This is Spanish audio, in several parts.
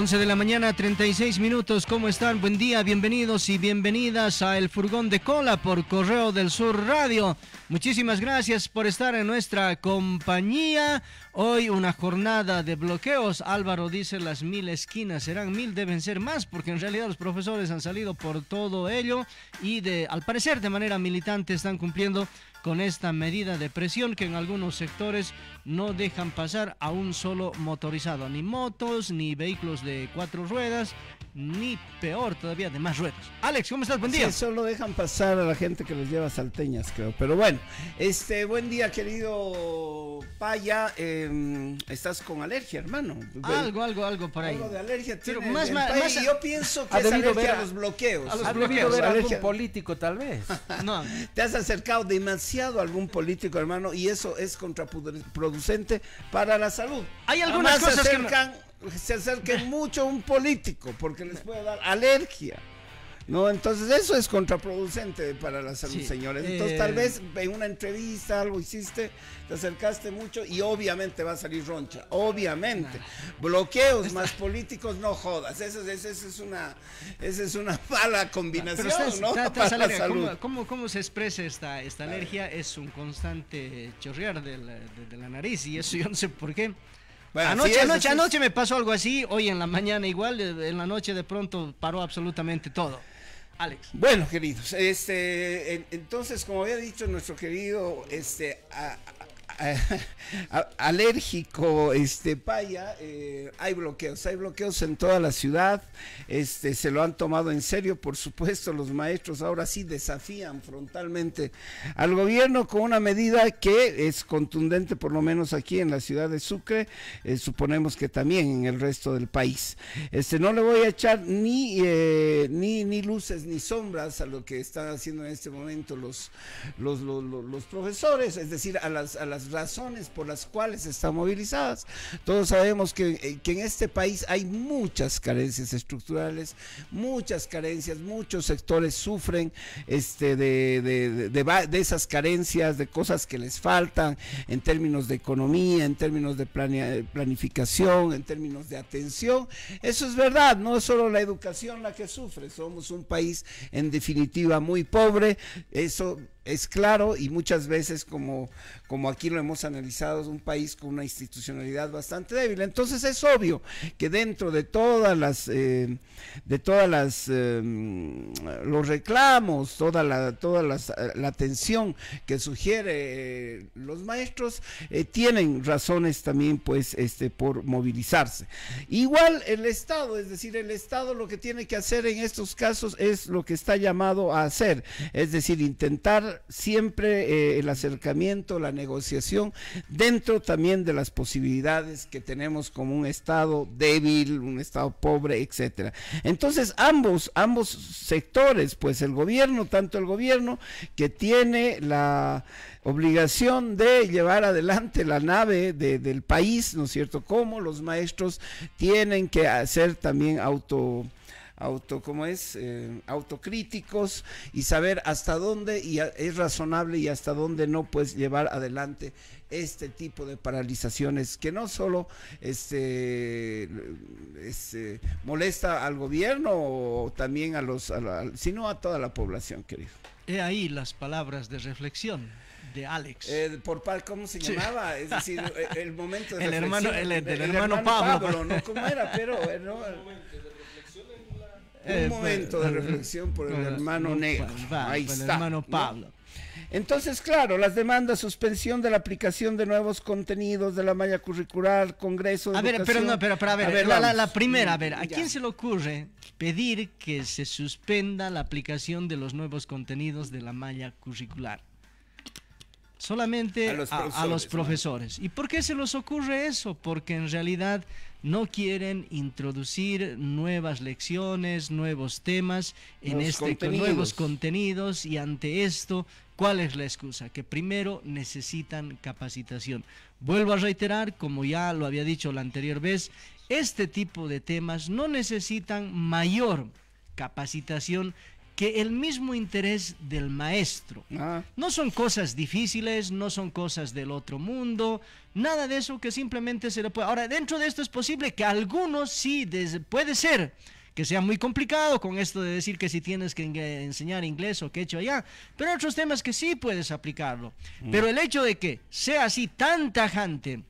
11 de la mañana, 36 minutos. ¿Cómo están? Buen día, bienvenidos y bienvenidas a El Furgón de Cola por Correo del Sur Radio. Muchísimas gracias por estar en nuestra compañía. Hoy una jornada de bloqueos. Álvaro dice las mil esquinas serán mil, deben ser más, porque en realidad los profesores han salido por todo ello y de, al parecer de manera militante están cumpliendo con esta medida de presión que en algunos sectores no dejan pasar a un solo motorizado, ni motos, ni vehículos de cuatro ruedas, ni peor todavía de más ruedas. Alex, ¿cómo estás? Buen día. solo dejan pasar a la gente que les lleva salteñas, creo. Pero bueno, este, buen día, querido Paya. Em, estás con alergia, hermano. Algo, algo, algo por ahí. de alergia. Pero más, más, yo pienso que es ver a, los bloqueos. A los Ver algún político, tal vez. no. Te has acercado demasiado a algún político, hermano, y eso es contraproducente para la salud. Hay algunas cosas acercan que se acerque mucho a un político porque les puede dar alergia. No, entonces eso es contraproducente para la salud, señores. Entonces tal eh, vez en una entrevista algo hiciste, te acercaste mucho y obviamente va a salir roncha, obviamente. Bloqueos más políticos, no jodas. Esa es, eso es una esa es una mala combinación, ¿no? para la salud. ¿Cómo, ¿Cómo, se expresa esta, alergia? Es un constante chorrear de la, de la nariz y eso yo no sé por qué anoche, anoche, anoche me pasó algo así, hoy en la mañana igual, eh, en la noche de pronto paró absolutamente todo. Alex. Bueno, queridos, este, entonces, como había dicho nuestro querido este, alérgico, este Paya, eh, hay bloqueos, hay bloqueos en toda la ciudad, este se lo han tomado en serio, por supuesto, los maestros ahora sí desafían frontalmente al gobierno con una medida que es contundente, por lo menos aquí en la ciudad de Sucre, eh, suponemos que también en el resto del país. Este no le voy a echar ni eh, ni ni luces ni sombras a lo que están haciendo en este momento los los, los, profesores, es decir, a las razones por las cuales están movilizadas. Todos sabemos eh, que, en este país hay muchas carencias estructurales, muchas carencias, muchos sectores sufren este, de, esas carencias, de cosas que les faltan en términos de economía, en términos de eh, planificación, en términos de atención. Eso es verdad, no es solo la educación la que sufre, somos un país en definitiva muy pobre, eso es claro y muchas veces como, como aquí lo hemos analizado, un país con una institucionalidad bastante débil. Entonces es obvio que dentro de todas las, eh, de todas las, em, los reclamos, toda la, toda eh, la atención que sugiere eh, los maestros, tienen razones también, pues, este, por movilizarse. Igual el Estado, es decir, el Estado lo que tiene que hacer en estos casos es lo que está llamado a hacer, es decir, intentar siempre el acercamiento, la negociación dentro también de las posibilidades que tenemos como un Estado débil, un Estado pobre, etcétera. Entonces ambos, ambos sectores, pues el gobierno, tanto el gobierno que tiene la obligación de llevar adelante la nave del país, ¿no es cierto? Como los maestros tienen que hacer también auto auto, ¿cómo es? Eh, autocríticos y saber hasta dónde y es razonable y hasta dónde no puedes llevar adelante este tipo de paralizaciones que no solo este, este molesta al gobierno o también a los sino a toda la población querido he ahí las palabras de reflexión de Alex. Eh, por ¿cómo se llamaba? Es decir, el, momento hermano, el, del, hermano, Pablo. ¿no? Eh, no, Un eh, momento de reflexión por el hermano negro. Pues, Ahí está. El hermano Pablo. Entonces, claro, las demandas, suspensión de la aplicación de nuevos contenidos de la malla curricular, Congreso. De a ver, pero no, pero, ver, la, primera, a ver, ¿a quién se le ocurre pedir que se suspenda la aplicación de los nuevos contenidos de la malla curricular? Solamente a los profesores. ¿Y por qué se les ocurre eso? Porque en realidad no quieren introducir nuevas lecciones, nuevos temas en este nuevos contenidos y ante esto, ¿cuál es la excusa? Que primero necesitan capacitación. Vuelvo a reiterar, como ya lo había dicho la anterior vez, este tipo de temas no necesitan mayor capacitación que el mismo interés del maestro. Ah. No son cosas difíciles, no son cosas del otro mundo, nada de eso que simplemente se le puede... Ahora, dentro de esto es posible que algunos sí, puede ser que sea muy complicado con esto de decir que si tienes que enseñar inglés o que hecho allá, pero otros temas que sí puedes aplicarlo. Mm. Pero el hecho de que sea así tan tajante,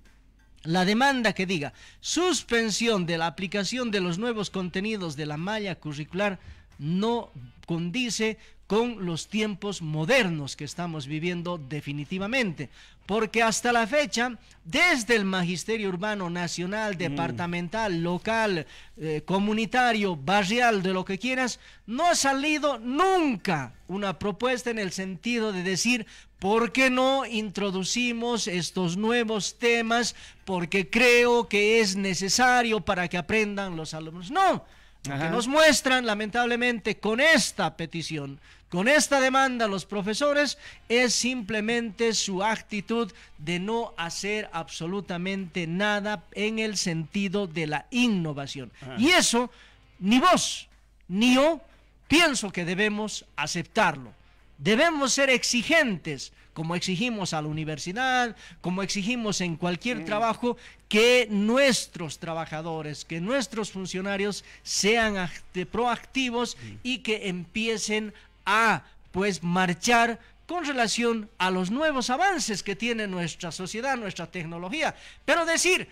la demanda que diga suspensión de la aplicación de los nuevos contenidos de la malla curricular no condice con los tiempos modernos que estamos viviendo definitivamente, porque hasta la fecha, desde el Magisterio Urbano Nacional, mm. Departamental, Local, eh, Comunitario, Barrial, de lo que quieras, no ha salido nunca una propuesta en el sentido de decir, ¿por qué no introducimos estos nuevos temas? Porque creo que es necesario para que aprendan los alumnos. No, lo que nos muestran, lamentablemente, con esta petición, con esta demanda, los profesores, es simplemente su actitud de no hacer absolutamente nada en el sentido de la innovación. Y eso, ni vos, ni yo, pienso que debemos aceptarlo. Debemos ser exigentes como exigimos a la universidad, como exigimos en cualquier trabajo, que nuestros trabajadores, que nuestros funcionarios sean proactivos y que empiecen a pues marchar con relación a los nuevos avances que tiene nuestra sociedad, nuestra tecnología. Pero decir,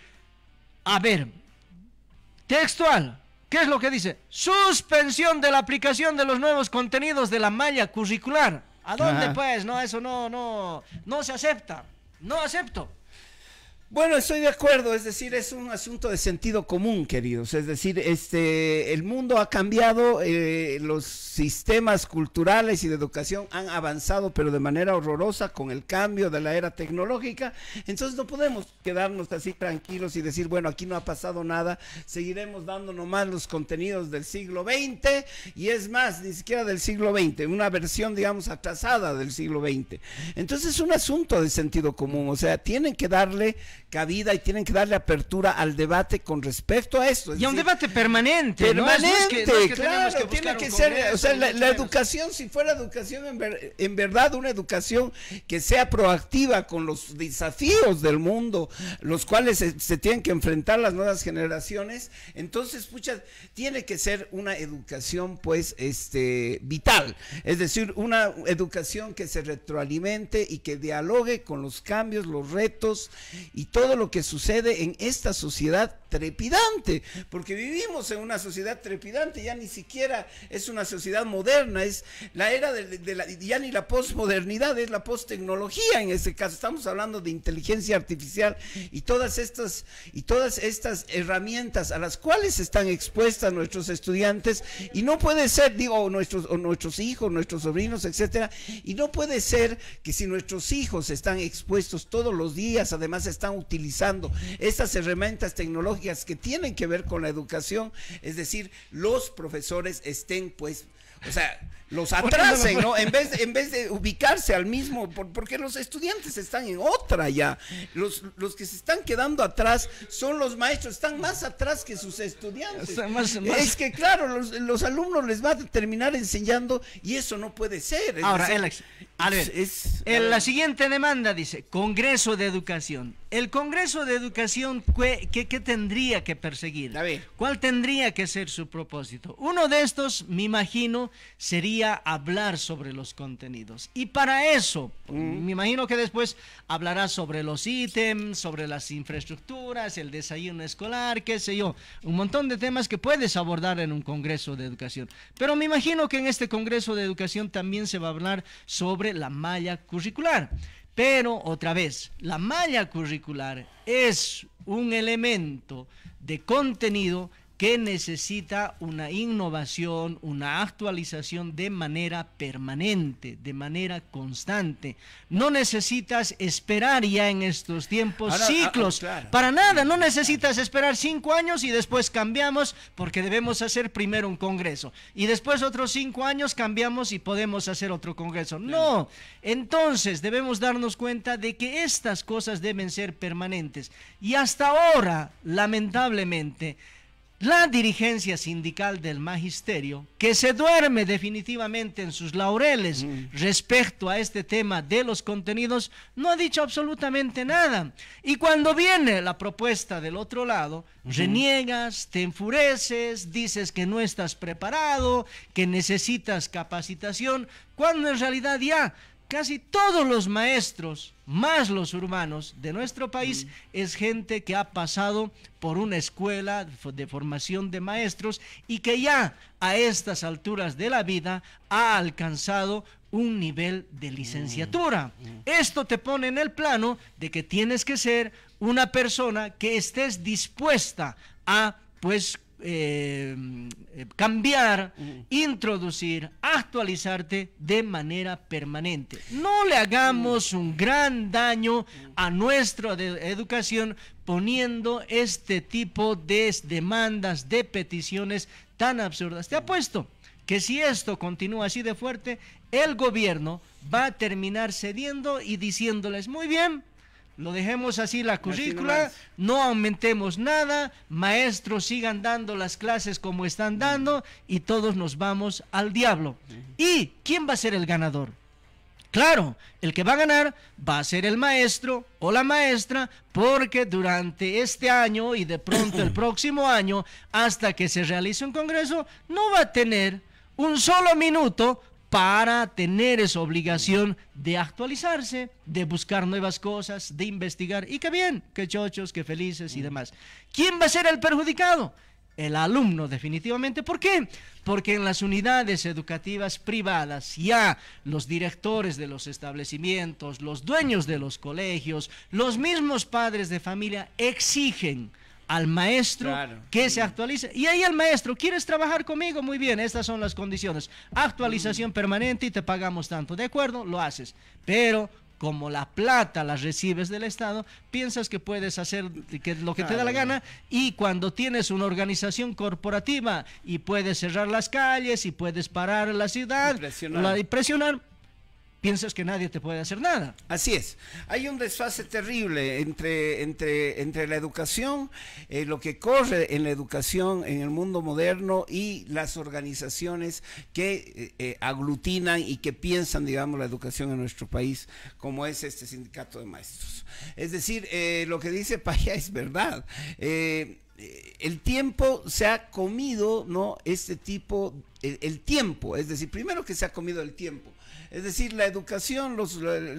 a ver, textual, ¿qué es lo que dice? Suspensión de la aplicación de los nuevos contenidos de la malla curricular ¿A dónde pues? No, eso no, no, no se acepta. No acepto. Bueno, estoy de acuerdo, es decir, es un asunto de sentido común, queridos. Es decir, este, el mundo ha cambiado, eh, los sistemas culturales y de educación han avanzado, pero de manera horrorosa con el cambio de la era tecnológica. Entonces no podemos quedarnos así tranquilos y decir, bueno, aquí no ha pasado nada, seguiremos dando nomás los contenidos del siglo XX y es más, ni siquiera del siglo XX, una versión, digamos, atrasada del siglo XX. Entonces es un asunto de sentido común, o sea, tienen que darle cabida y tienen que darle apertura al debate con respecto a esto. y a un debate permanente. Permanente, claro, tiene que ser, o sea, la, educación, si fuera educación en, verdad, una educación que sea proactiva con los desafíos del mundo, los cuales se, tienen que enfrentar las nuevas generaciones, entonces, pucha, tiene que ser una educación, pues, este, vital, es decir, una educación que se retroalimente y que dialogue con los cambios, los retos y todo todo lo que sucede en esta sociedad trepidante, porque vivimos en una sociedad trepidante, ya ni siquiera es una sociedad moderna, es la era de, la, ya ni la posmodernidad, es la tecnología en este caso, estamos hablando de inteligencia artificial y todas estas y todas estas herramientas a las cuales están expuestas nuestros estudiantes y no puede ser, digo, nuestros nuestros hijos, nuestros sobrinos, etcétera, y no puede ser que si nuestros hijos están expuestos todos los días, además están utilizando estas herramientas tecnológicas que tienen que ver con la educación, es decir, los profesores estén pues, o sea, los atrasen, ¿no? En vez, en vez de ubicarse al mismo, porque los estudiantes están en otra ya. Los, que se están quedando atrás son los maestros, están más atrás que sus estudiantes. Es que claro, los, alumnos les va a terminar enseñando y eso no puede ser. Ahora, Alex, es, en la siguiente demanda dice, Congreso de Educación. El Congreso de Educación, ¿qué, tendría que perseguir? A ¿Cuál tendría que ser su propósito? Uno de estos, me imagino, sería hablar sobre los contenidos. Y para eso, mm. me imagino que después hablará sobre los ítems, sobre las infraestructuras, el desayuno escolar, qué sé yo, un montón de temas que puedes abordar en un Congreso de Educación. Pero me imagino que en este Congreso de Educación también se va a hablar sobre la malla curricular. Pero otra vez, la malla curricular es un elemento de contenido que necesita una innovación, una actualización de manera permanente, de manera constante. No necesitas esperar ya en estos tiempos ah, oh, ciclos, para nada, no mm, necesitas esperar cinco años y después cambiamos porque debemos hacer primero un congreso y después otros cinco años cambiamos y podemos hacer otro congreso. No, entonces debemos darnos cuenta de que estas cosas deben ser permanentes y hasta ahora, lamentablemente, la dirigencia sindical del magisterio, que se duerme definitivamente en sus laureles mm. respecto a este tema de los contenidos, no ha dicho absolutamente nada. Y cuando viene la propuesta del otro lado, reniegas, te enfureces, dices que no estás preparado, que necesitas capacitación, cuando en realidad ya Casi todos los maestros, más los urbanos de nuestro país, mm. es gente que ha pasado por una escuela de formación de maestros y que ya a estas alturas de la vida ha alcanzado un nivel de mm. licenciatura. Mm. Esto te pone en el plano de que tienes que ser una persona que estés dispuesta a pues eh, eh, cambiar, introducir, actualizarte de manera permanente. No le hagamos un gran daño a nuestra educación poniendo este tipo de demandas, de peticiones tan absurdas. Te apuesto que si esto continúa así de fuerte, el gobierno va a terminar cediendo y diciéndoles, muy bien, lo dejemos así la currícula, no aumentemos nada, maestros sigan dando las clases como están mm. dando y todos nos vamos al diablo. Mm. ¿Y quién va a ser el ganador? Claro, el que va a ganar va a ser el maestro o la maestra, porque durante este año y de pronto el próximo año, hasta que se realice un congreso, no va a tener un solo minuto para tener esa obligación de actualizarse, de buscar nuevas cosas, de investigar. Y qué bien, qué chochos, qué felices y mm. demás. ¿Quién va a ser el perjudicado? El alumno, definitivamente. ¿Por qué? Porque en las unidades educativas privadas ya los directores de los establecimientos, los dueños de los colegios, los mismos padres de familia exigen al maestro que se actualice. Y ahí el maestro, ¿quieres trabajar conmigo? Muy bien, estas son las condiciones. Actualización permanente y te pagamos tanto. ¿De acuerdo? Lo haces. Pero como la plata la recibes del Estado, piensas que puedes hacer que, lo que te da la gana y cuando tienes una organización corporativa y puedes cerrar las calles y puedes parar la ciudad la, y presionar piensas que nadie te puede hacer nada. Así es. Hay un desfase terrible entre, entre, entre la educación, eh, lo que corre en la educación en el mundo moderno y las organizaciones que eh, eh, aglutinan y que piensan, digamos, la educación en nuestro país, como es este sindicato de maestros. Es decir, lo que dice Paya es verdad el tiempo se ha comido no este tipo el, tiempo, es decir, primero que se ha comido el tiempo, es decir, la educación,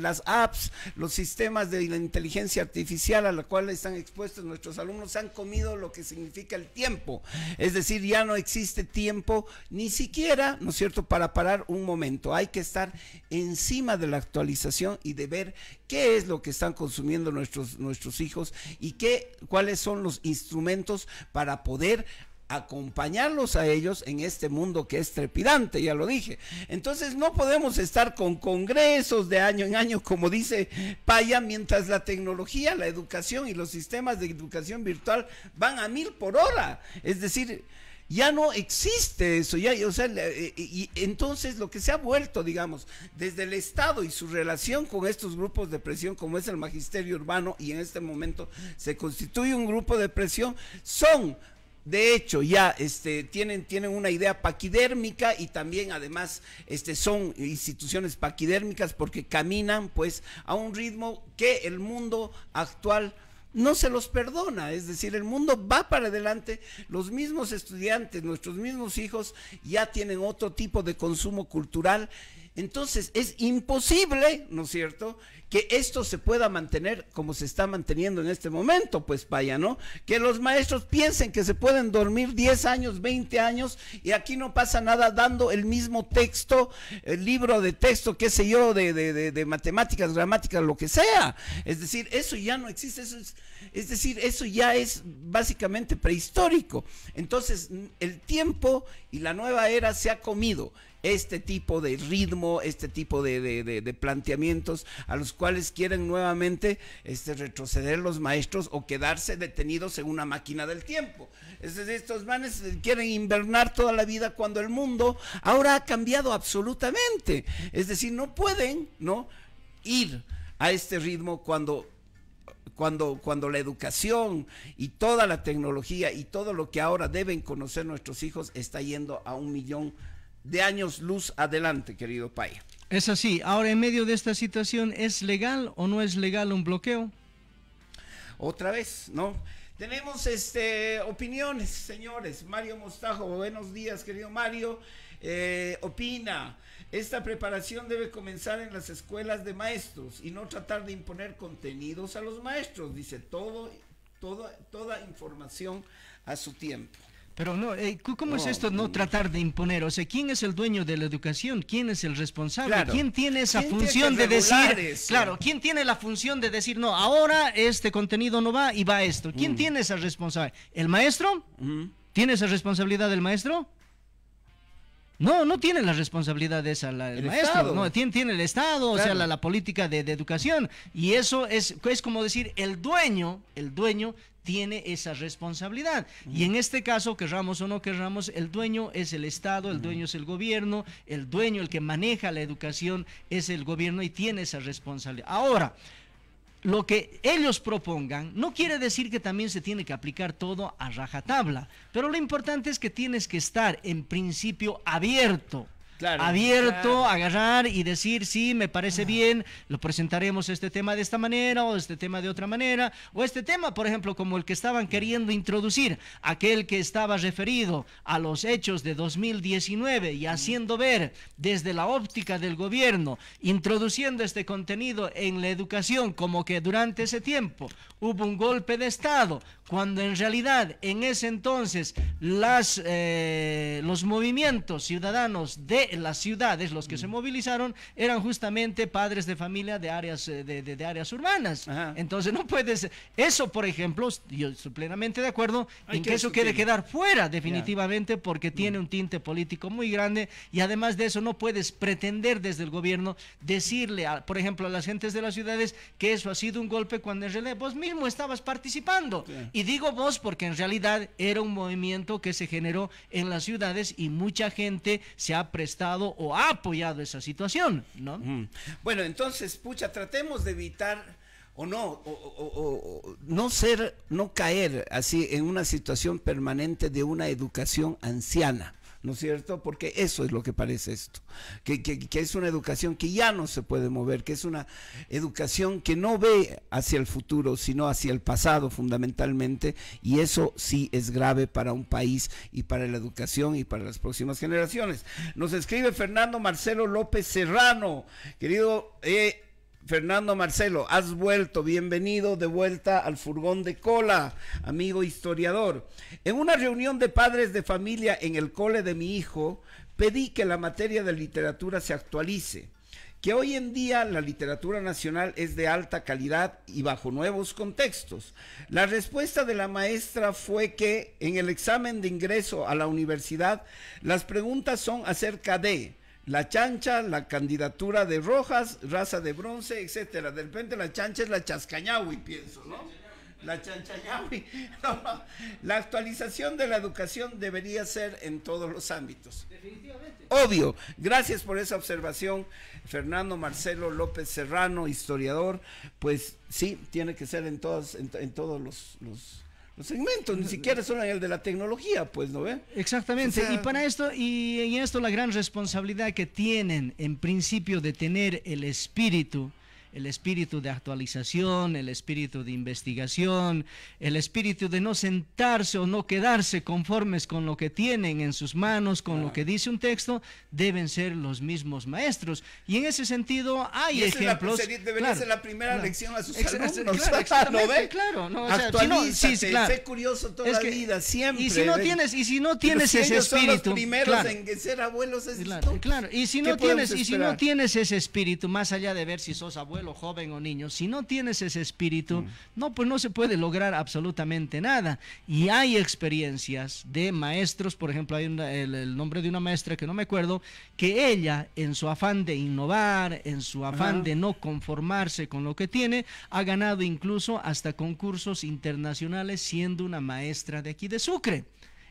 las apps, los sistemas de la inteligencia artificial a la cual están expuestos nuestros alumnos han comido lo que significa el tiempo, es decir, ya no existe tiempo ni siquiera, ¿no es cierto?, para parar un momento, hay que estar encima de la actualización y de ver qué es lo que están consumiendo nuestros, nuestros hijos y qué, cuáles son los instrumentos para poder acompañarlos a ellos en este mundo que es trepidante, ya lo dije. Entonces no podemos estar con congresos de año en año, como dice Paya, mientras la tecnología, la educación y los sistemas de educación virtual van a mil por hora. Es decir, ya no existe eso, ya, eh, eh, y, entonces lo que se ha vuelto, digamos, desde el Estado y su relación con estos grupos de presión, como es el magisterio urbano, y en este momento se constituye un grupo de presión, son de hecho, ya este, tienen, tienen una idea paquidérmica y también además este, son instituciones paquidérmicas porque caminan pues a un ritmo que el mundo actual no se los perdona, es decir, el mundo va para adelante, los mismos estudiantes, nuestros mismos hijos ya tienen otro tipo de consumo cultural entonces es imposible, ¿no es cierto?, que esto se pueda mantener como se está manteniendo en este momento, pues vaya, ¿no? Que los maestros piensen que se pueden dormir 10 años, 20 años y aquí no pasa nada dando el mismo texto, el libro de texto, qué sé yo, de, matemáticas, gramáticas, lo que sea. Es decir, eso ya no existe, es, es decir, eso ya es básicamente prehistórico. Entonces, el tiempo y la nueva era se ha comido este tipo de ritmo, este tipo de, planteamientos a los cuales quieren nuevamente este, retroceder los maestros o quedarse detenidos en una máquina del tiempo. Es decir, estos manes eh, quieren invernar toda la vida cuando el mundo ahora ha cambiado absolutamente. Es decir, no pueden ¿no? ir a este ritmo cuando cuando, cuando, la educación y toda la tecnología y todo lo que ahora deben conocer nuestros hijos está yendo a un millón de años luz adelante, querido Paya. Es así. Ahora, en medio de esta situación, ¿es legal o no es legal un bloqueo? Otra vez, ¿no? Tenemos este, opiniones, señores. Mario Mostajo, buenos días, querido Mario. Eh, opina, esta preparación debe comenzar en las escuelas de maestros y no tratar de imponer contenidos a los maestros, dice todo, toda toda información a su tiempo. Pero no, eh, ¿cómo es esto no tratar de imponer? O sea, ¿quién es el dueño de la educación? ¿Quién es el responsable? ¿Quién tiene esa función de decir? Claro, ¿quién tiene la función de decir, no, ahora este contenido no va y va esto? ¿Quién mm. tiene esa responsabilidad? ¿El maestro? Mm-hmm. ¿Tiene esa responsabilidad el maestro? No, no tiene la responsabilidad de esa el, maestro, no, tiene, el Estado, o sea, la, política de, educación. Y eso es, es como decir, el dueño, el dueño tiene esa responsabilidad. Y en este caso, querramos o no querramos, el dueño es el Estado, el dueño es el gobierno, el dueño, el que maneja la educación, es el gobierno y tiene esa responsabilidad. Ahora, lo que ellos propongan no quiere decir que también se tiene que aplicar todo a rajatabla, pero lo importante es que tienes que estar en principio abierto abierto, agarrar y decir, sí, me parece bien, lo presentaremos este tema de esta manera o este tema de otra manera, o este tema, por ejemplo, como el que estaban queriendo introducir, aquel que estaba referido a los hechos de 2019 y haciendo ver desde la óptica del gobierno, introduciendo este contenido en la educación, como que durante ese tiempo hubo un golpe de Estado, cuando en realidad en ese entonces las, eh, los movimientos ciudadanos de las ciudades, los que se mm. movilizaron, eran justamente padres de familia de áreas, eh, de, áreas urbanas. Entonces no puedes, eso por ejemplo, yo estoy plenamente de acuerdo en que, eso quiere quedar fuera definitivamente porque mm. tiene un tinte político muy grande y además de eso no puedes pretender desde el gobierno decirle, por ejemplo, a las gentes de las ciudades que eso ha sido un golpe cuando en realidad vos mismo estabas participando. Y digo vos porque en realidad era un movimiento que se generó en las ciudades y mucha gente se ha prestado o ha apoyado esa situación, ¿no? Mm. Bueno, entonces, pucha, tratemos de evitar o no, o, no ser, no caer así en una situación permanente de una educación anciana. ¿no es cierto? Porque eso es lo que parece esto, que, es una educación que ya no se puede mover, que es una educación que no ve hacia el futuro, sino hacia el pasado fundamentalmente, y eso sí es grave para un país y para la educación y para las próximas generaciones. Nos escribe Fernando Marcelo López Serrano, querido... Eh, Fernando Marcelo, has vuelto, bienvenido de vuelta al furgón de cola, amigo historiador. En una reunión de padres de familia en el cole de mi hijo, pedí que la materia de literatura se actualice, que hoy en día la literatura nacional es de alta calidad y bajo nuevos contextos. La respuesta de la maestra fue que en el examen de ingreso a la universidad las preguntas son acerca de la chancha, la candidatura de Rojas, raza de bronce, etcétera. De repente la chancha es la chascañahui, pienso, ¿no? La chanchañahui. La actualización de la educación debería ser en todos los ámbitos. Definitivamente. Obvio. Gracias por esa observación, Fernando Marcelo López Serrano, historiador. Pues sí, tiene que ser en todos, todos los, los los segmentos, ni siquiera son el de la tecnología, pues, ¿no ve? Exactamente, y para esto, y en esto la gran responsabilidad que tienen en principio de tener el espíritu el espíritu de actualización, el espíritu de investigación, el espíritu de no sentarse o no quedarse conformes con lo que tienen en sus manos, con lo que dice un texto, deben ser los mismos maestros. Y en ese sentido hay ejemplos. la, la primera lección a sus alumnos. ¿no ve? claro. o sea, curioso toda la vida, siempre. Y si no tienes, y si no tienes ese espíritu. en ser abuelos claro, y si no tienes, y si no tienes ese espíritu, más allá de ver si sos abuelo abuelo joven o niño, si no tienes ese espíritu, mm. no, pues no se puede lograr absolutamente nada. Y hay experiencias de maestros, por ejemplo, hay el, nombre de una maestra que no me acuerdo, que ella, en su afán de innovar, en su afán de no conformarse con lo que tiene, ha ganado incluso hasta concursos internacionales siendo una maestra de aquí de Sucre.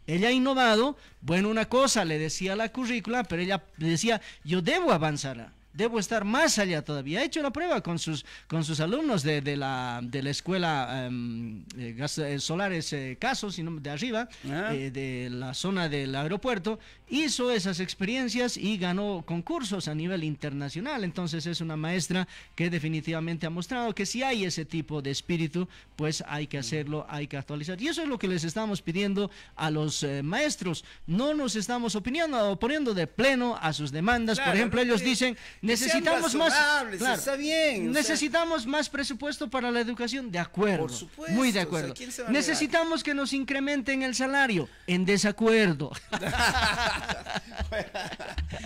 Ella ha innovado, bueno, una cosa le decía la currícula, pero ella decía, yo debo avanzar debo estar más allá todavía. Ha hecho la prueba con sus, con sus alumnos de, la, de la escuela em, eh, eh, Solares casos eh, Casos, de arriba, ah. de la zona del aeropuerto, hizo esas experiencias y ganó concursos a nivel internacional. Entonces es una maestra que definitivamente ha mostrado que si hay ese tipo de espíritu, pues hay que hacerlo, hay que actualizar. Y eso es lo que les estamos pidiendo a los maestros. No nos estamos opinando, oponiendo de pleno a sus demandas. Por ejemplo, ellos dicen necesitamos más. bien. Necesitamos más presupuesto para la educación, de acuerdo. muy de acuerdo. necesitamos que nos incrementen el salario, en desacuerdo.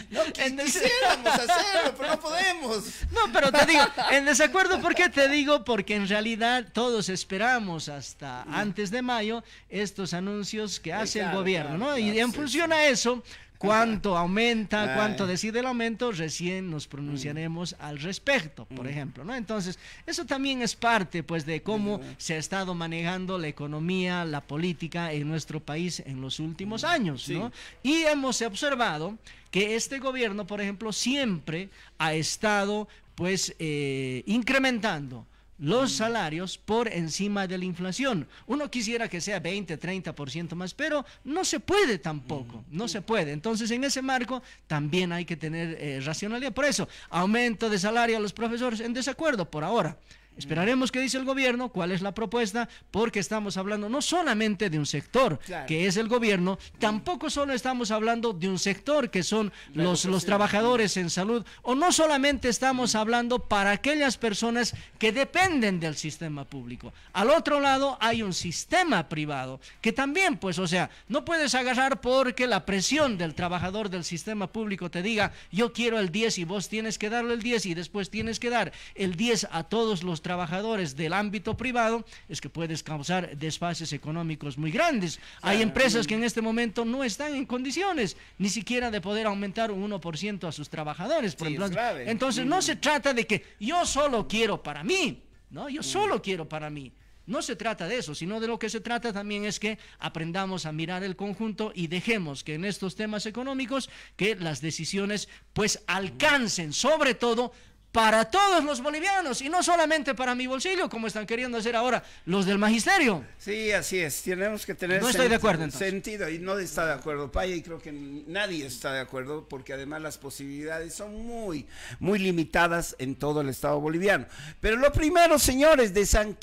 no quisiéramos hacerlo, pero no podemos. No, pero te digo, en desacuerdo, ¿por qué te digo? Porque en realidad todos esperamos hasta mm. antes de mayo estos anuncios que hace el gobierno, ¿no? y en función a eso cuánto aumenta, cuánto decide el aumento, recién nos pronunciaremos mm. al respecto, por mm. ejemplo, ¿no? Entonces, eso también es parte, pues, de cómo se ha estado manejando la economía, la política en nuestro país en los últimos mm. años, ¿no? Y hemos observado que este gobierno, por ejemplo, siempre ha estado, pues, eh, incrementando los salarios por encima de la inflación. Uno quisiera que sea 20, 30% más, pero no se puede tampoco, mm, no se puede. Entonces, en ese marco también hay que tener eh, racionalidad. Por eso, aumento de salario a los profesores en desacuerdo por ahora. Esperaremos qué dice el gobierno, cuál es la propuesta, porque estamos hablando no solamente de un sector que es el gobierno, tampoco solo estamos hablando de un sector que son los, los trabajadores en salud, o no solamente estamos hablando para aquellas personas que dependen del sistema público. Al otro lado hay un sistema privado que también, pues, o sea, no puedes agarrar porque la presión del trabajador del sistema público te diga, yo quiero el 10 y vos tienes que darle el 10 y después tienes que dar el 10 a todos los trabajadores del ámbito privado es que puedes causar desfases económicos muy grandes. Hay empresas que en este momento no están en condiciones ni siquiera de poder aumentar un 1% a sus trabajadores. Por ejemplo. Entonces no se trata de que yo solo quiero para mí, ¿no? Yo solo quiero para mí. No se trata de eso, sino de lo que se trata también es que aprendamos a mirar el conjunto y dejemos que en estos temas económicos que las decisiones pues alcancen sobre todo para todos los bolivianos y no solamente para mi bolsillo, como están queriendo hacer ahora los del magisterio. Sí, así es. Tenemos que tener no de acuerdo, sentido y no está de acuerdo Paya y creo que nadie está de acuerdo porque además las posibilidades son muy, muy limitadas en todo el Estado boliviano. Pero lo primero, señores, de San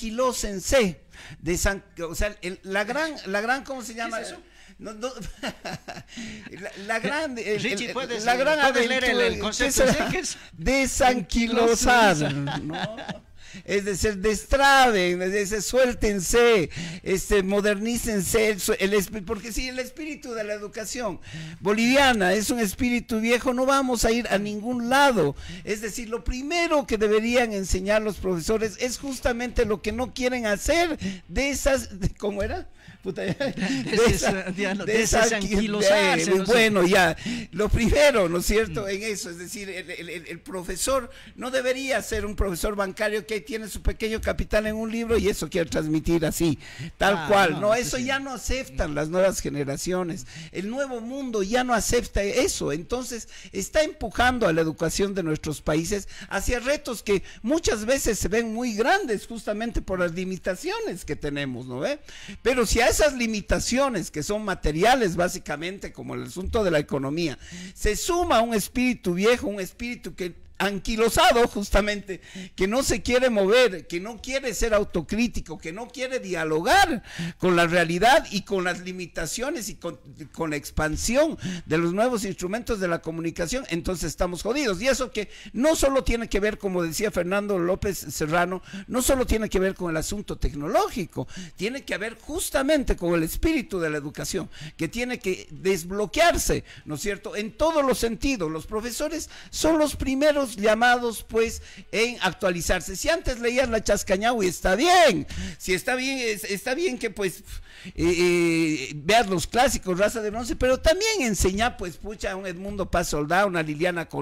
o sea, la gran, la gran, ¿cómo se llama eso? La, gran, Richie, la gran el, desanquilosar, Es decir, destraben, es decir, suéltense, este, modernícense, el, porque si el espíritu de la educación boliviana es un espíritu viejo, no vamos a ir a ningún lado. Es decir, lo primero que deberían enseñar los profesores es justamente lo que no quieren hacer de esas, ¿cómo era? Puta, de, esa, de, esa, de, bueno, ya. Lo primero, ¿no es cierto? Mm. En eso, es decir, el, profesor no debería ser un profesor bancario que tiene su pequeño capital en un libro y eso quiere transmitir así, tal ah, cual. No, eso ya no aceptan las nuevas generaciones. El nuevo mundo ya no acepta eso. Entonces, está empujando a la educación de nuestros países hacia retos que muchas veces se ven muy grandes justamente por las limitaciones que tenemos, ¿no ve? Pero si hay esas limitaciones que son materiales básicamente, como el asunto de la economía, se suma un espíritu viejo, un espíritu que anquilosado justamente, que no se quiere mover, que no quiere ser autocrítico, que no quiere dialogar con la realidad y con las limitaciones y con, la expansión de los nuevos instrumentos de la comunicación, entonces estamos jodidos. Y eso que no solo tiene que ver, como decía Fernando López Serrano, no solo tiene que ver con el asunto tecnológico, tiene que ver justamente con el espíritu de la educación, que tiene que desbloquearse, ¿no es cierto?, en todos los sentidos. Los profesores son los primeros llamados pues en actualizarse. Si antes leías la y está bien, si está bien, está bien que pues eh, eh, veas los clásicos, raza de bronce, pero también enseñar pues pucha a un Edmundo Paz Soldado, una Liliana a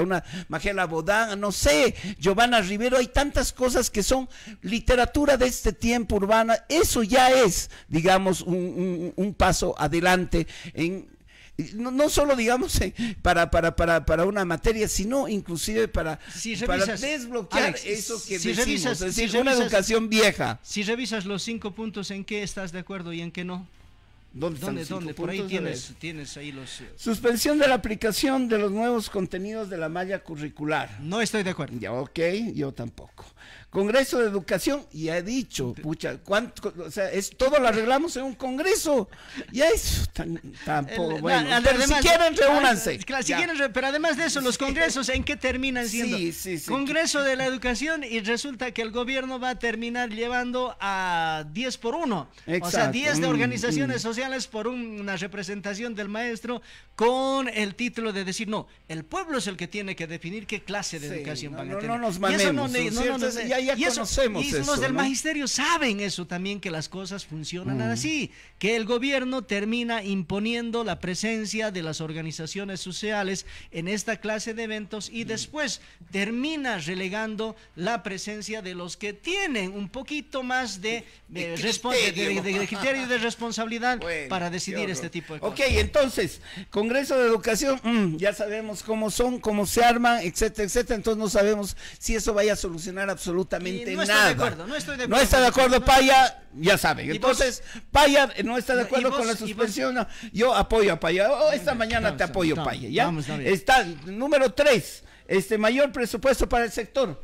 una Magela Bodán, no sé, Giovanna Rivero, hay tantas cosas que son literatura de este tiempo urbana, eso ya es, digamos, un paso adelante en no, solo digamos para, para, una materia, sino inclusive para, desbloquear eso que decimos, es decir, una educación vieja. Si revisas los cinco puntos en qué estás de acuerdo y en qué no, ¿Dónde, Por ahí tienes, eh, Suspensión de la aplicación de los nuevos contenidos de la malla curricular. No estoy de acuerdo. Ya, ok, yo tampoco. Congreso de Educación, ya he dicho, pucha, ¿cuánto? O sea, es, todo lo arreglamos en un congreso. Ya es tampoco, ah, si quieren, reúnanse. pero además de eso, los congresos, ¿en qué terminan siendo? Sí, sí, sí. Congreso de la Educación y resulta que el gobierno va a terminar llevando a 10 por uno. O sea, 10 de mm, organizaciones sociales mm por una representación del maestro con el título de decir, no, el pueblo es el que tiene que definir qué clase de educación van a tener. No, nos y eso no, y eso, los del magisterio saben eso también, que las cosas funcionan mm. así, que el gobierno termina imponiendo la presencia de las organizaciones sociales en esta clase de eventos y mm. después termina relegando la presencia de los que tienen un poquito más de, de, de, eh, criterio. de de responsabilidad para decidir este tipo de cosas. Ok, entonces, Congreso de Educación, mm, ya sabemos cómo son, cómo se arman, etcétera, etcétera. Entonces no sabemos si eso vaya a solucionar absolutamente no nada. Estoy de acuerdo, no estoy de acuerdo. No está de acuerdo, Paya, ya saben, Entonces, Paya no está de acuerdo con la suspensión. yo apoyo a Paya. Oh, esta mañana te apoyo, Paya. ¿ya? está número tres este mayor presupuesto para el sector.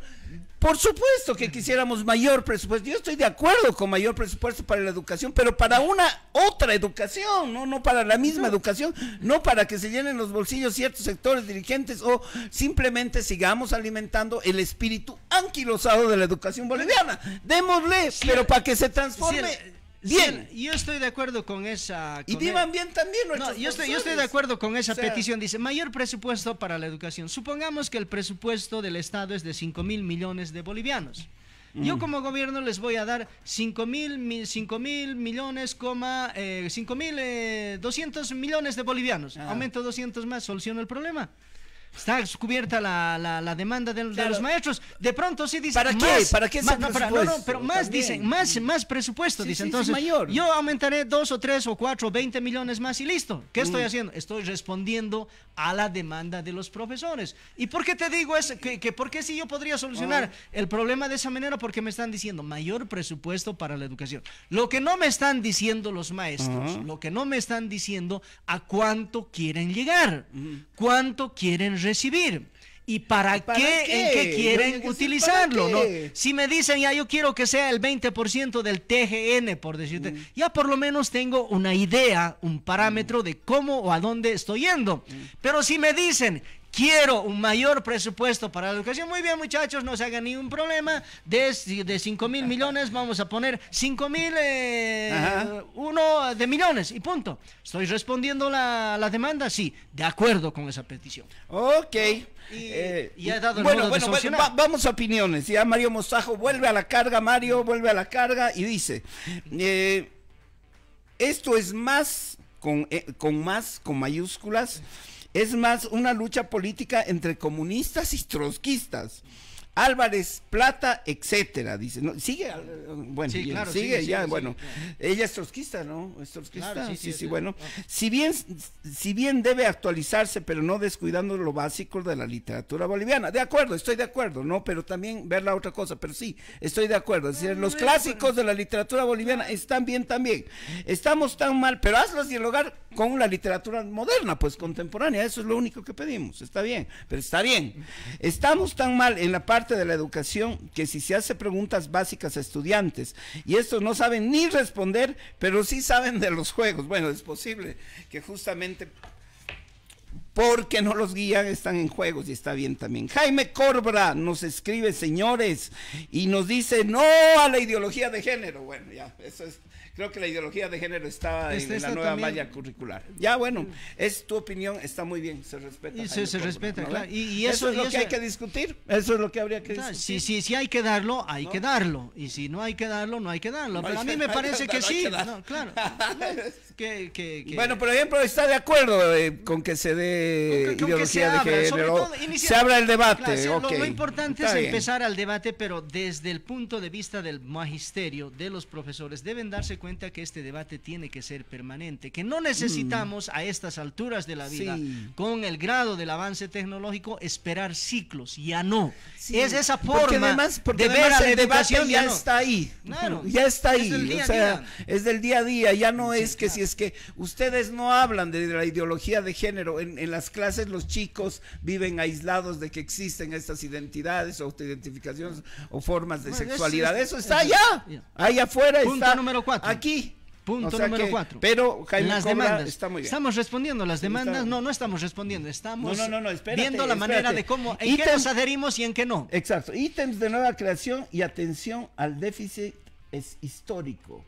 Por supuesto que quisiéramos mayor presupuesto. Yo estoy de acuerdo con mayor presupuesto para la educación, pero para una otra educación, no, no para la misma educación, no para que se llenen los bolsillos ciertos sectores dirigentes o simplemente sigamos alimentando el espíritu anquilosado de la educación boliviana. Démosle, pero para que se transforme bien. yo estoy de acuerdo con esa. y e vivan bien también yo estoy, de acuerdo con esa petición. Dice, mayor presupuesto para la educación. Supongamos que el presupuesto del Estado es de 5 mil millones de bolivianos. Yo como gobierno les voy a dar 5 mil, mil millones, coma, 5 eh, mil, 200 eh, millones de bolivianos. Ah. Aumento 200 más, soluciono el problema está cubierta la, demanda de, los maestros. De pronto sí dicen. ¿Para qué? ¿Para qué no, para, no, pero más dicen, más, más presupuesto, dicen. Entonces, mayor. yo aumentaré dos o tres o cuatro, veinte millones más y listo. ¿Qué mm. estoy haciendo? Estoy respondiendo a la demanda de los profesores. ¿Y por qué te digo eso? Que, que ¿Por qué si yo podría solucionar el problema de esa manera? Porque me están diciendo mayor presupuesto para la educación. Lo que no me están diciendo los maestros, lo que no me están diciendo a cuánto quieren llegar, mm. cuánto quieren recibir. ¿Y para, qué, ¿En qué quieren utilizarlo? Si me dicen, ya yo quiero que sea el 20% del TGN, por decirte, mm. ya por lo menos tengo una idea, un parámetro de cómo o a dónde estoy yendo. Mm. Pero si me dicen, Quiero un mayor presupuesto para la educación. Muy bien, muchachos, no se hagan ningún problema. De, de 5 mil millones vamos a poner 5 mil, eh, uno de millones y punto. ¿Estoy respondiendo la, la, demanda? Sí, de acuerdo con esa petición. Ok. Eh, y, ha dado el bueno, bueno, bueno vamos a opiniones. Ya Mario Mostajo vuelve a la carga, Mario vuelve a la carga y dice, eh, esto es más con, con más, con mayúsculas. Es más una lucha política entre comunistas y trotskistas. Álvarez Plata, etcétera, dice, sigue, bueno, sigue, ya, bueno, ella es trotskista, ¿no? Es sí, sí, sí, bueno, si bien, si bien debe actualizarse, pero no descuidando lo básico de la literatura boliviana, de acuerdo, estoy de acuerdo, ¿no? Pero también ver la otra cosa, pero sí, estoy de acuerdo, es decir, los clásicos de la literatura boliviana están bien también, estamos tan mal, pero hazlos dialogar con la literatura moderna, pues contemporánea, eso es lo único que pedimos, está bien, pero está bien, estamos tan mal en la parte parte de la educación que si se hace preguntas básicas a estudiantes y estos no saben ni responder, pero sí saben de los juegos. Bueno, es posible que justamente porque no los guían, están en juegos y está bien también. Jaime Corbra nos escribe, señores, y nos dice no a la ideología de género. Bueno, ya, eso es creo que la ideología de género está en, la nueva malla curricular. Ya, bueno, es tu opinión, está muy bien, se respeta. Y se, respeta, claro. Y, eso, es lo que hay que discutir, eso es lo que habría que discutir. Si, hay que darlo, hay que darlo. Y si no hay que darlo, no hay que darlo. Pero a mí me parece que, sí. claro. que, Bueno, por ejemplo, está de acuerdo eh, con que se dé se abra el debate. lo, importante es empezar al debate, pero desde el punto de vista del magisterio, de los profesores, deben darse cuenta que este debate tiene que ser permanente, que no necesitamos mm. a estas alturas de la vida, con el grado del avance tecnológico, esperar ciclos, ya no. Es esa forma de ver ya, está ahí. Ya está ahí. Es del, día a día, ya no es que si es que ustedes no hablan de la ideología de género. En, las clases los chicos viven aislados de que existen estas identidades o identificaciones o formas de sexualidad. Eso, está allá, ahí allá afuera. Punto número cuatro. Aquí. Punto número cuatro. Pero Jaime las Estamos respondiendo las demandas. No, no estamos respondiendo. Estamos viendo la manera de cómo, en qué nos adherimos y en qué no. Exacto. Ítems de nueva creación y atención al déficit es histórico.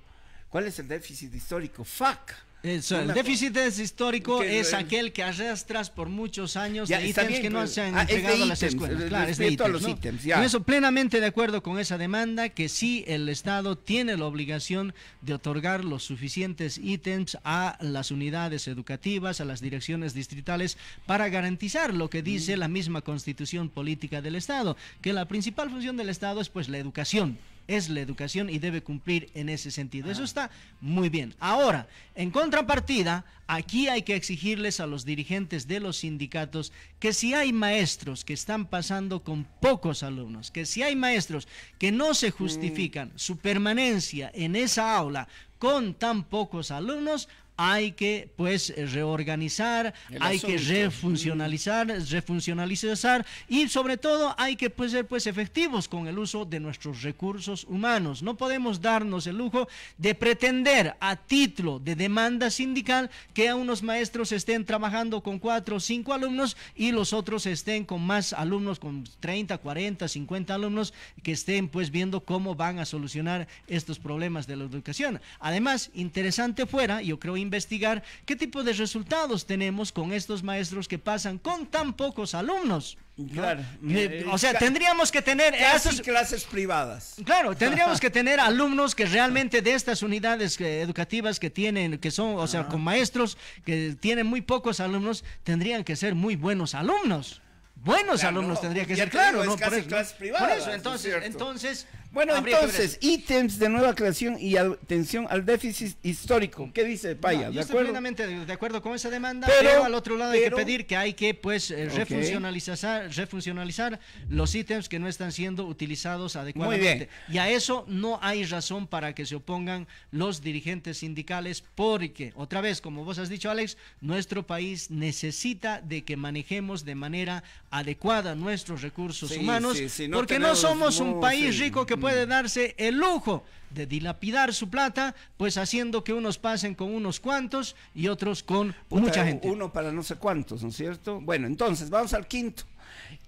¿Cuál es el déficit histórico? ¡Fuck! el déficit histórico es aquel que arrastras por muchos años ya, de ítems que no se han ah, entregado a las escuelas. Eh, claro, es de ítems, los ítems eso plenamente de acuerdo con esa demanda que sí el Estado tiene la obligación de otorgar los suficientes ítems a las unidades educativas, a las direcciones distritales para garantizar lo que dice mm. la misma Constitución política del Estado, que la principal función del Estado es pues la educación es la educación y debe cumplir en ese sentido. Eso ah. está muy bien. Ahora, en contrapartida, aquí hay que exigirles a los dirigentes de los sindicatos que si hay maestros que están pasando con pocos alumnos, que si hay maestros que no se justifican su permanencia en esa aula con tan pocos alumnos, hay que pues reorganizar, hay que refuncionalizar, mm. refuncionalizar y sobre todo hay que pues, ser pues efectivos con el uso de nuestros recursos humanos. No podemos darnos el lujo de pretender a título de demanda sindical que unos maestros estén trabajando con cuatro o cinco alumnos y los otros estén con más alumnos, con 30, 40, 50 alumnos que estén pues viendo cómo van a solucionar estos problemas de la educación. Además, interesante fuera, yo creo investigar qué tipo de resultados tenemos con estos maestros que pasan con tan pocos alumnos. Claro. Eh, eh, o sea, tendríamos que tener esas clases privadas. Claro, tendríamos que tener alumnos que realmente de estas unidades eh, educativas que tienen, que son, o sea, con maestros que tienen muy pocos alumnos, tendrían que ser muy buenos alumnos buenos alumnos tendría que ser, claro, ¿no? eso, entonces, entonces bueno, entonces, ítems de nueva creación y atención al déficit histórico. ¿Qué dice Paya? ¿De estoy acuerdo? plenamente de, acuerdo con esa demanda, pero, al otro lado hay que pedir que hay que pues eh, refuncionalizar, refuncionalizar los ítems que no están siendo utilizados adecuadamente. Y a eso no hay razón para que se opongan los dirigentes sindicales porque, otra vez, como vos has dicho, Alex, nuestro país necesita de que manejemos de manera adecuada nuestros recursos humanos porque no somos un país rico que puede darse el lujo de dilapidar su plata, pues haciendo que unos pasen con unos cuantos y otros con mucha gente. Uno para no sé cuántos, ¿no es cierto? Bueno, entonces, vamos al quinto.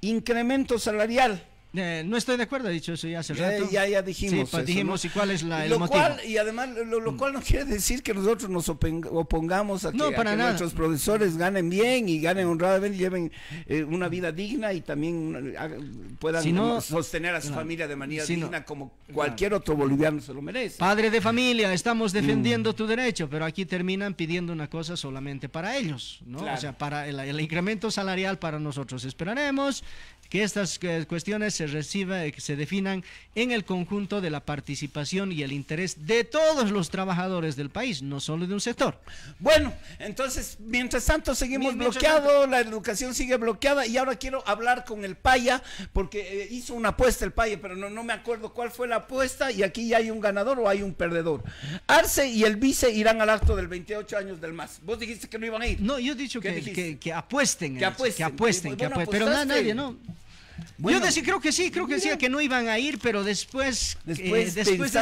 Incremento salarial. Eh, no estoy de acuerdo, he dicho eso ya hace rato. Ya, dijimos. Pues, dijimos, ¿y cuál es la, el y además, lo, mm. cual no quiere decir que nosotros nos opongamos a que, nuestros profesores ganen bien y ganen honradamente, lleven eh, una vida digna y también eh, puedan sostener a su familia de manera digna, como cualquier otro boliviano se lo merece. Padre de familia, estamos mm. defendiendo tu derecho, pero aquí terminan pidiendo una cosa solamente para ellos, ¿no? O sea, para el incremento salarial para nosotros. Esperaremos que estas eh, cuestiones se reciban, que eh, se definan en el conjunto de la participación y el interés de todos los trabajadores del país, no solo de un sector. Bueno, entonces, mientras tanto seguimos bloqueados, la educación sigue bloqueada y ahora quiero hablar con el Paya porque eh, hizo una apuesta el Paya, pero no, me acuerdo cuál fue la apuesta y aquí ya hay un ganador o hay un perdedor. Arce y el vice irán al acto del 28 años del MAS. Vos dijiste que no iban a ir. No, yo he dicho que, que, apuesten. Que apuesten. Que apuesten, que pues apuesten. Pero nada, nadie, ¿no? yo decía, creo que sí, creo que decía que no iban a ir, pero después. Eh, después, después,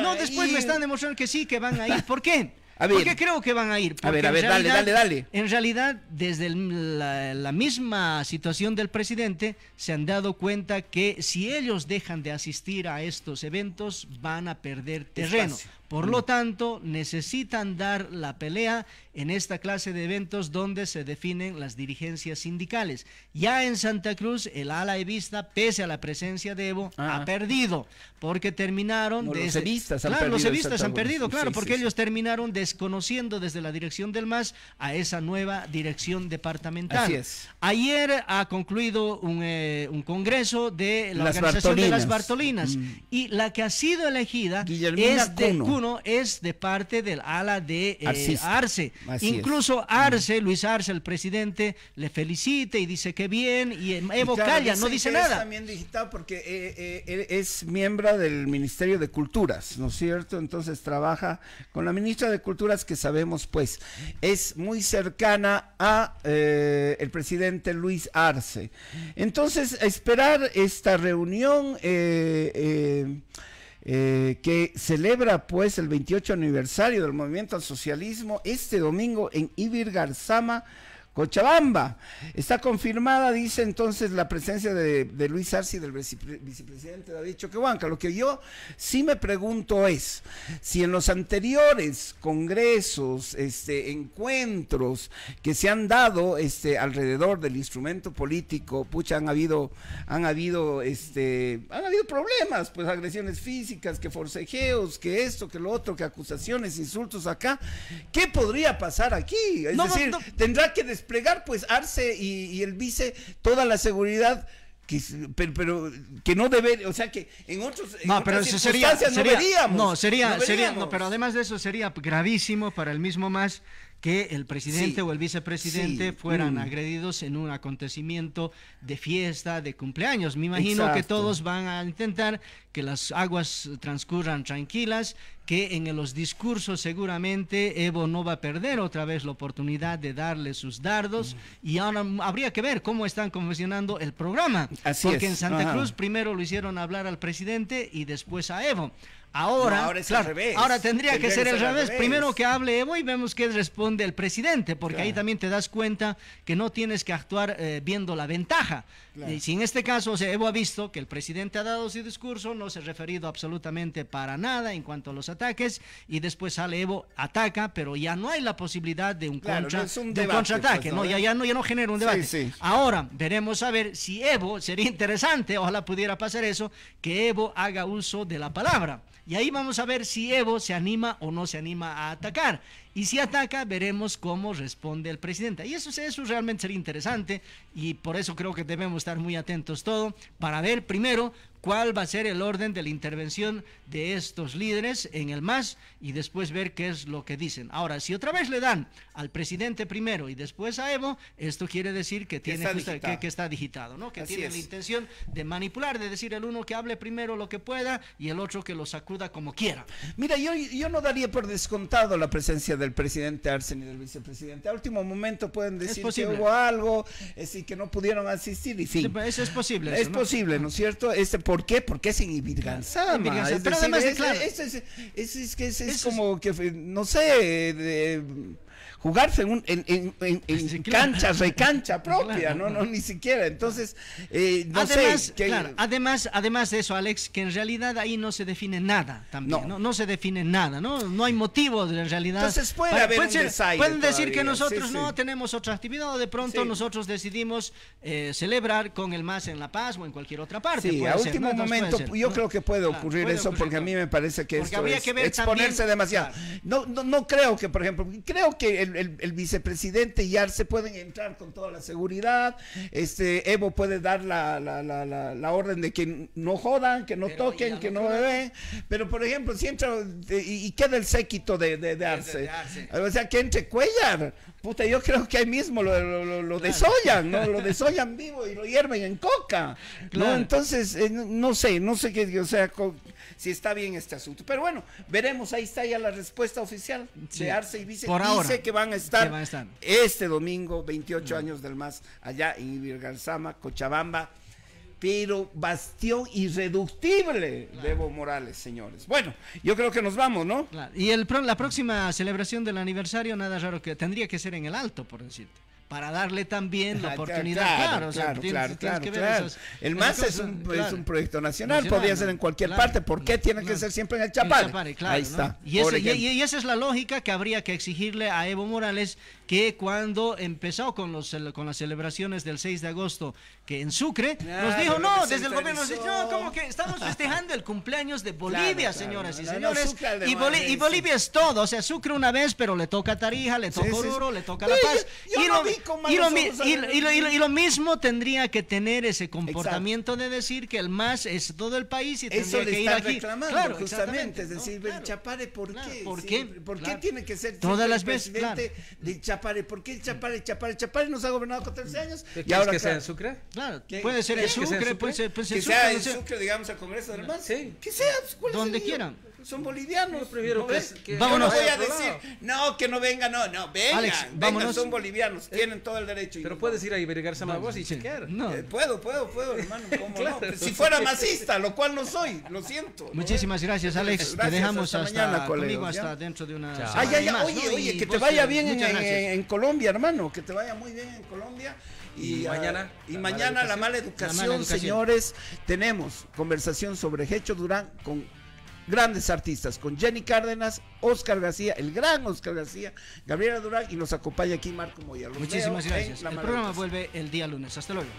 No, después me están demostrando que sí, que van a ir. ¿Por qué? ¿Por qué creo que van a ir? a ver, a ver, dale, dale, dale. En realidad, desde la, misma situación del presidente, se han dado cuenta que si ellos dejan de asistir a estos eventos, van a perder terreno. Por lo tanto, necesitan dar la pelea en esta clase de eventos donde se definen las dirigencias sindicales. Ya en Santa Cruz, el ala evista, pese a la presencia de Evo, ah. ha perdido, porque terminaron... los evistas han claro, perdido. Los han perdido, claro, porque ellos terminaron desconociendo desde la dirección del MAS a esa nueva dirección departamental. Así es. Ayer ha concluido un, eh, congreso de la organización de las Bartolinas, mm. y la que ha sido elegida es de Cuno es de parte del ala de eh, Arce. Incluso Arce, Luis Arce, el presidente, le felicita y dice que bien. Y Evo calla, no dice nada. Es también digital porque eh, eh, es miembro del Ministerio de Culturas, ¿no es cierto? Entonces trabaja con la ministra de Culturas que sabemos, pues, es muy cercana a el presidente Luis Arce. Entonces, esperar esta reunión. eh, eh, que celebra pues el 28 aniversario del movimiento al socialismo este domingo en Garzama. Cochabamba. Está confirmada, dice entonces, la presencia de, Luis Arce y del vicepresidente que Choquehuanca. Lo que yo sí me pregunto es si en los anteriores congresos, este, encuentros que se han dado este, alrededor del instrumento político, pucha, han habido, han habido, este, han habido problemas, pues agresiones físicas, que forcejeos, que esto, que lo otro, que acusaciones, insultos acá. ¿Qué podría pasar aquí? Es decir, tendrá que desplegar, pues, Arce y, el vice toda la seguridad que, pero, que no debería, o sea que en otros no, no sería, sería, no, pero además de eso sería gravísimo para el mismo más que el presidente o el vicepresidente fueran mm. agredidos en un acontecimiento de fiesta, de cumpleaños. Me imagino que todos van a intentar que las aguas transcurran tranquilas, que en los discursos seguramente Evo no va a perder otra vez la oportunidad de darle sus dardos mm. y ahora habría que ver cómo están confeccionando el programa. Así Porque en Santa Cruz primero lo hicieron hablar al presidente y después a Evo. Ahora, claro, ahora tendría, que ser, el revés. Primero que hable Evo y vemos qué responde el presidente, porque ahí también te das cuenta que no tienes que actuar eh, viendo la ventaja. Y si en este caso Evo ha visto que el presidente ha dado su discurso, no se ha referido absolutamente para nada en cuanto a los ataques, y después sale Evo, ataca, pero ya no hay la posibilidad de un, de contraataque, ¿no? Ya, no, genera un debate. Ahora, veremos a ver si Evo, sería interesante, ojalá pudiera pasar eso, que Evo haga uso de la palabra. Y ahí vamos a ver si Evo se anima o no se anima a atacar. Y si ataca, veremos cómo responde el presidente. Y eso, eso realmente sería interesante y por eso creo que debemos estar muy atentos todo para ver primero cuál va a ser el orden de la intervención de estos líderes en el MAS y después ver qué es lo que dicen. Ahora, si otra vez le dan al presidente primero y después a Evo, esto quiere decir que, tiene que, está, digitado, ¿no? que tiene la intención de manipular, de decir el uno que hable primero lo que pueda y el otro que lo sacuda como quiera. Mira, yo, yo no daría por descontado la presencia de del presidente Arsen y del vicepresidente. A último momento pueden decir que hubo algo es, eh, y que no pudieron asistir y pues, eso es posible. es posible, ¿no es cierto? Este, ¿Por qué? Porque es en pero además es, claro. es, que es, como que, no sé, de, jugarse en, en, en, cancha, recancha propia, no, no, ni siquiera. Entonces, eh, no además, sé. además, además de eso, Alex, que en realidad ahí no se define nada también. No, no, se define nada, ¿no? No hay motivo de, en realidad. Entonces Pueden decir que nosotros no tenemos otra actividad o de pronto nosotros decidimos eh, celebrar con el MAS en La Paz o en cualquier otra parte. Sí, a último momento yo creo que puede ocurrir eso porque a mí me parece que, esto es que ver exponerse demasiado. No, no, no creo que, por ejemplo, creo que el el, vicepresidente y Arce pueden entrar con toda la seguridad, este Evo puede dar la, la, la, orden de que no jodan, que no toquen, que no beben, pero por ejemplo, si entra y, queda el séquito de, de, Arce. o sea que entre Cuellar, puta, yo creo que ahí mismo lo, lo, lo, lo desollan, ¿no? lo desollan vivo y lo hierven en coca, ¿no? Entonces, eh, no sé, no sé qué, o sea, con, si está bien este asunto. Pero bueno, veremos, ahí está ya la respuesta oficial de Arce y Vice. Dice que van a estar, este domingo, 28 mm. años del más, allá en Ibirgalzama, Cochabamba. Pero bastión irreductible de Evo Morales, señores. Bueno, yo creo que nos vamos, ¿no? Y el, la próxima celebración del aniversario, nada raro que tendría que ser en el alto, por decirte para darle también la ah, oportunidad. Claro, claro, claro, El MAS es un, proyecto nacional, podría ser en cualquier parte. ¿Por qué tiene que ser siempre en el Chapare? Ahí está. Y, y esa es la lógica que habría que exigirle a Evo Morales que cuando empezó con, los, con las celebraciones del 6 de agosto, que en Sucre, nos dijo, no, desde el gobierno nos dijo, no, como que estamos festejando el cumpleaños de Bolivia, señoras y señores. y, Boli y, Bolivia es todo, o sea, Sucre una vez, pero le toca Tarija, le toca sí, Oruro, le toca La Paz. Y lo mismo tendría que tener ese comportamiento de decir que el MAS es todo el país y Eso tendría que ir aquí. Reclamando, claro, justamente, es decir, el Chapare, ¿por qué? ¿Por qué? ¿Por qué tiene que ser Todas las veces, presidente de Chapare? ¿Por qué qué Chapare, Chapare, Chapare nos ha gobernado 14 años. ¿Y ahora que sea en Sucre? Claro, puede ser en Sucre, puede ser en Sucre. Que sea en Sucre, digamos, al Congreso del Mar. Sí. Que sea, ¿cuál Donde quieran son bolivianos. Yo prefiero ¿no que, vámonos. No voy a decir, no, que no venga, no, no, venga, vámonos. son bolivianos, eh, tienen todo el derecho. Pero puedes ir a averiguar esa voz y chequear. No. Eh, puedo, puedo, puedo, hermano, ¿cómo no? Si fuera masista, lo cual no soy, lo siento. Muchísimas gracias, Alex. te dejamos hasta, conmigo hasta dentro de una. Ay, ay, Oye, oye, que te vaya bien en, Colombia, hermano, que te vaya muy bien en Colombia. Y, ah, mañana, y mañana la mala educación, señores. Tenemos conversación sobre Hecho Durán con grandes artistas, con Jenny Cárdenas, Oscar García, el gran Oscar García, Gabriela Durán y nos acompaña aquí Marco Moya. Muchísimas gracias. El programa vuelve el día lunes. Hasta luego.